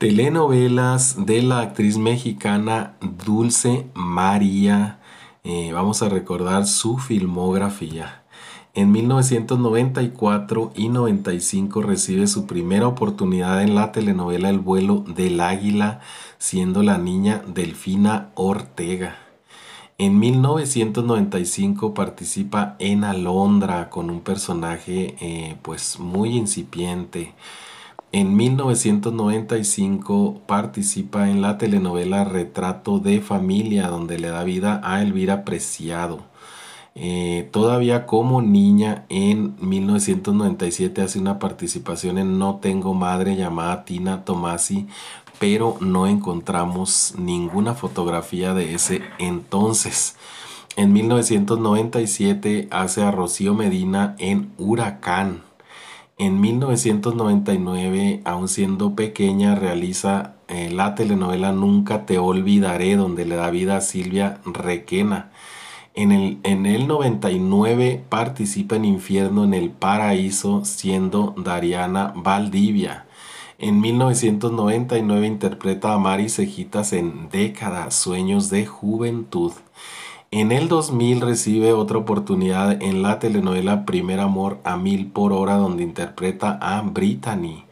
telenovelas de la actriz mexicana Dulce María. Eh, vamos a recordar su filmografía. En 1994 y 95 recibe su primera oportunidad en la telenovela El vuelo del águila, siendo la niña Delfina Ortega. En 1995 participa en Alondra con un personaje eh, pues muy incipiente. En 1995 participa en la telenovela Retrato de Familia, donde le da vida a Elvira Preciado. Eh, todavía como niña en 1997 hace una participación en No Tengo Madre llamada Tina Tomasi, pero no encontramos ninguna fotografía de ese entonces. En 1997 hace a Rocío Medina en Huracán. En 1999, aún siendo pequeña, realiza eh, la telenovela Nunca te olvidaré, donde le da vida a Silvia Requena. En el, en el 99 participa en Infierno en el Paraíso, siendo Dariana Valdivia. En 1999 interpreta a Mari Cejitas en Década, Sueños de Juventud. En el 2000 recibe otra oportunidad en la telenovela Primer Amor a Mil por Hora donde interpreta a Brittany.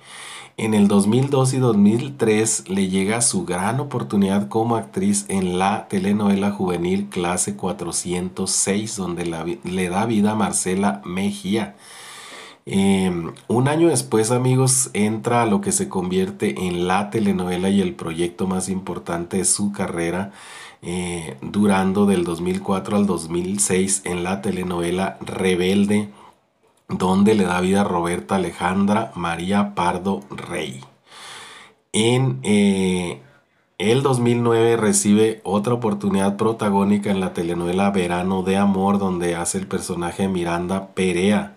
En el 2002 y 2003 le llega su gran oportunidad como actriz en la telenovela juvenil Clase 406 donde le da vida a Marcela Mejía. Em, un año después, amigos, entra a lo que se convierte en la telenovela y el proyecto más importante de su carrera eh, durando del 2004 al 2006 en la telenovela Rebelde, donde le da vida a Roberta Alejandra María Pardo Rey. En eh, el 2009 recibe otra oportunidad protagónica en la telenovela Verano de Amor, donde hace el personaje Miranda Perea.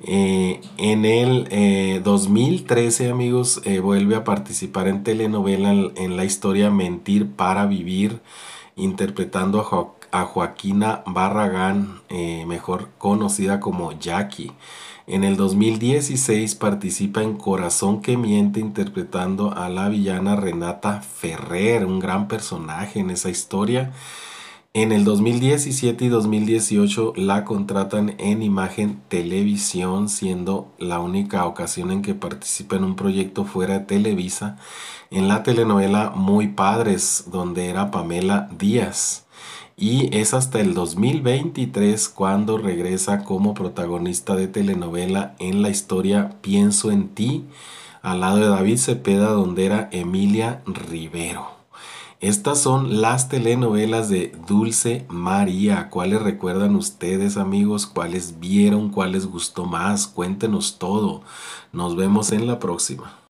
Eh, en el 2013, eh, amigos, eh, vuelve a participar en telenovela en, la historia Mentir para Vivir, interpretando a, a Joaquina Barragán, mejor conocida como Jackie. En el 2016 participa en Corazón que Miente, interpretando a la villana Renata Ferrer, un gran personaje en esa historia. En el 2017 y 2018 la contratan en Imagen Televisión, siendo la única ocasión en que participa en un proyecto fuera de Televisa, en la telenovela Muy Padres, donde era Pamela Díaz. Y es hasta el 2023 cuando regresa como protagonista de telenovela en la historia Pienso en ti, al lado de David Cepeda, donde era Emilia Rivero. Estas son las telenovelas de Dulce María. ¿Cuáles recuerdan ustedes amigos? ¿Cuáles vieron? ¿Cuáles gustó más? Cuéntenos todo. Nos vemos en la próxima.